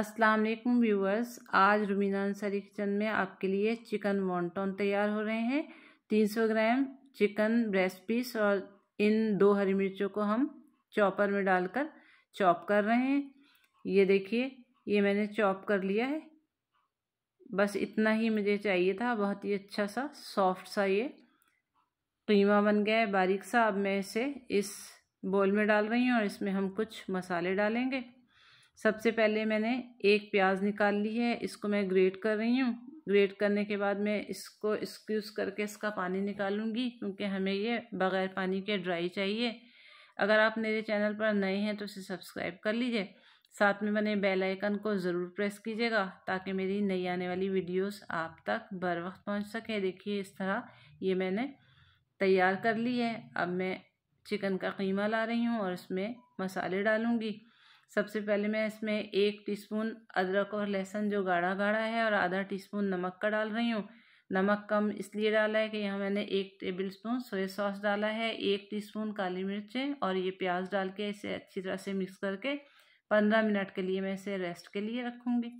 अस्सलाम वालेकुम व्यूवर्स आज रुमीना अंसारी किचन में आपके लिए चिकन वॉन्टॉन तैयार हो रहे हैं 300 ग्राम चिकन ब्रेस्ट पीस और इन दो हरी मिर्चों को हम चॉपर में डालकर चॉप कर रहे हैं ये देखिए ये मैंने चॉप कर लिया है बस इतना ही मुझे चाहिए था बहुत ही अच्छा सा सॉफ्ट सा ये कीमा बन गया है बारीक सा अब मैं इसे इस बोल में डाल रही हूँ और इसमें हम कुछ मसाले डालेंगे सबसे पहले मैंने एक प्याज निकाल ली है इसको मैं ग्रेट कर रही हूँ ग्रेट करने के बाद मैं इसको स्क्यूज करके इसका पानी निकालूंगी क्योंकि हमें ये बग़ैर पानी के ड्राई चाहिए अगर आप मेरे चैनल पर नए हैं तो इसे सब्सक्राइब कर लीजिए साथ में बने बेल आइकन को ज़रूर प्रेस कीजिएगा ताकि मेरी नई आने वाली वीडियोस आप तक बर वक्त पहुँच सकें देखिए इस तरह ये मैंने तैयार कर ली है अब मैं चिकन का कीमा ला रही हूँ और इसमें मसाले डालूँगी सबसे पहले मैं इसमें एक टीस्पून अदरक और लहसुन जो गाढ़ा गाढ़ा है और आधा टीस्पून नमक का डाल रही हूँ नमक कम इसलिए डाला है कि यहाँ मैंने एक टेबल स्पून सोया सॉस डाला है एक टीस्पून काली मिर्चें और ये प्याज डाल के इसे अच्छी तरह से मिक्स करके पंद्रह मिनट के लिए मैं इसे रेस्ट के लिए रखूँगी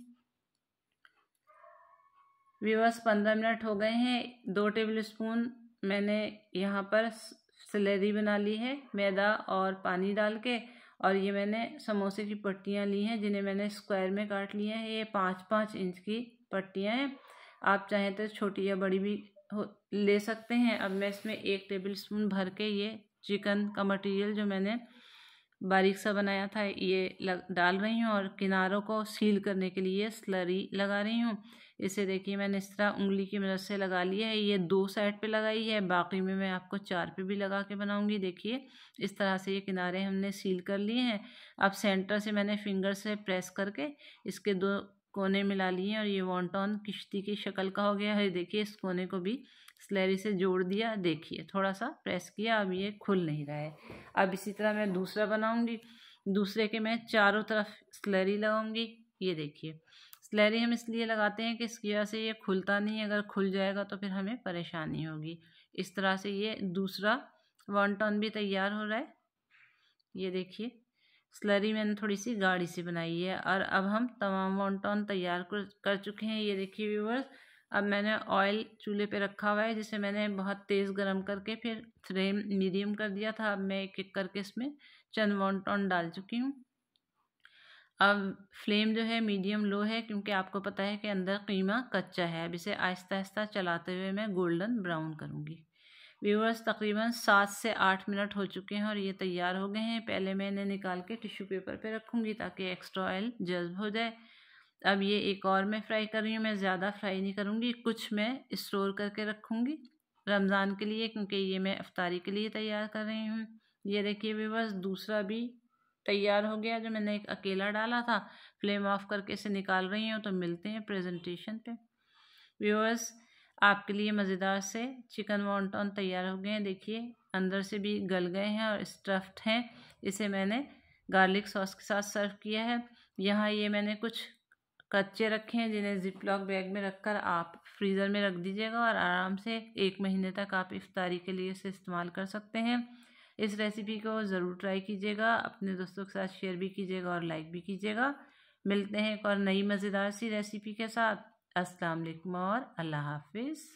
व्यूवर्स पंद्रह मिनट हो गए हैं दो टेबल स्पून मैंने यहाँ पर सलेरी बना ली है मैदा और पानी डाल के और ये मैंने समोसे की पट्टियाँ ली हैं जिन्हें मैंने स्क्वायर में काट लिया है ये पाँच पाँच इंच की पट्टियाँ हैं आप चाहें तो छोटी या बड़ी भी हो ले सकते हैं अब मैं इसमें एक टेबल स्पून भर के ये चिकन का मटेरियल जो मैंने बारीक सा बनाया था ये लग डाल रही हूँ और किनारों को सील करने के लिए स्लरी लगा रही हूँ इसे देखिए मैंने इस तरह उंगली की मदद से लगा लिया है ये दो साइड पे लगाई है बाकी में मैं आपको चार पे भी लगा के बनाऊंगी देखिए इस तरह से ये किनारे हमने सील कर लिए हैं अब सेंटर से मैंने फिंगर से प्रेस करके इसके दो कोने मिला लिए और ये वॉन्टॉन किश्ती की शक्ल का हो गया है देखिए इस कोने को भी स्लेरी से जोड़ दिया देखिए थोड़ा सा प्रेस किया अब ये खुल नहीं रहा है अब इसी तरह मैं दूसरा बनाऊंगी दूसरे के मैं चारों तरफ स्लेरी लगाऊंगी ये देखिए स्लैरी हम इसलिए लगाते हैं कि इस वजह से ये खुलता नहीं अगर खुल जाएगा तो फिर हमें परेशानी होगी इस तरह से ये दूसरा वॉन्टॉन भी तैयार हो रहा है ये देखिए स्लरी मैंने थोड़ी सी गाढ़ी सी बनाई है और अब हम तमाम वॉन्टॉन तैयार कर चुके हैं ये देखिए व्यूवर्स अब मैंने ऑयल चूल्हे पे रखा हुआ है जिसे मैंने बहुत तेज़ गरम करके फिर फ्लेम मीडियम कर दिया था अब मैं एक एक करके इसमें चंद वॉन्टॉन डाल चुकी हूँ अब फ्लेम जो है मीडियम लो है क्योंकि आपको पता है कि अंदर कीमा कच्चा है अब इसे आहिस्ता आहिस्ता चलाते हुए मैं गोल्डन ब्राउन करूँगी व्यूअर्स तकरीबन सात से आठ मिनट हो चुके हैं और ये तैयार हो गए हैं पहले मैं इन्हें निकाल के टिश्यू पेपर पे रखूँगी ताकि एक्स्ट्रा ऑयल जज्ब हो जाए अब ये एक और मैं फ्राई कर रही हूँ मैं ज़्यादा फ्राई नहीं करूँगी कुछ मैं स्टोर करके रखूँगी रमज़ान के लिए क्योंकि ये मैं अफ्तारी के लिए तैयार कर रही हूँ ये देखिए व्यूवर्स दूसरा भी तैयार हो गया जो मैंने एक अकेला डाला था फ्लेम ऑफ करके इसे निकाल रही हूँ तो मिलते हैं प्रेजेंटेशन पे व्यूअर्स आपके लिए मज़ेदार से चिकन वॉन्टॉन तैयार हो गए हैं देखिए अंदर से भी गल गए हैं और स्टफ्ड हैं इसे मैंने गार्लिक सॉस के साथ सर्व किया है यहाँ ये मैंने कुछ कच्चे रखे हैं जिन्हें जिप लॉक बैग में रखकर आप फ्रीज़र में रख दीजिएगा और आराम से एक महीने तक आप इफ्तारी के लिए इसे इस्तेमाल कर सकते हैं इस रेसिपी को ज़रूर ट्राई कीजिएगा अपने दोस्तों के साथ शेयर भी कीजिएगा और लाइक भी कीजिएगा मिलते हैं एक और नई मज़ेदार सी रेसिपी के साथ अस्सलाम वालेकुम और अल्लाह हाफिज़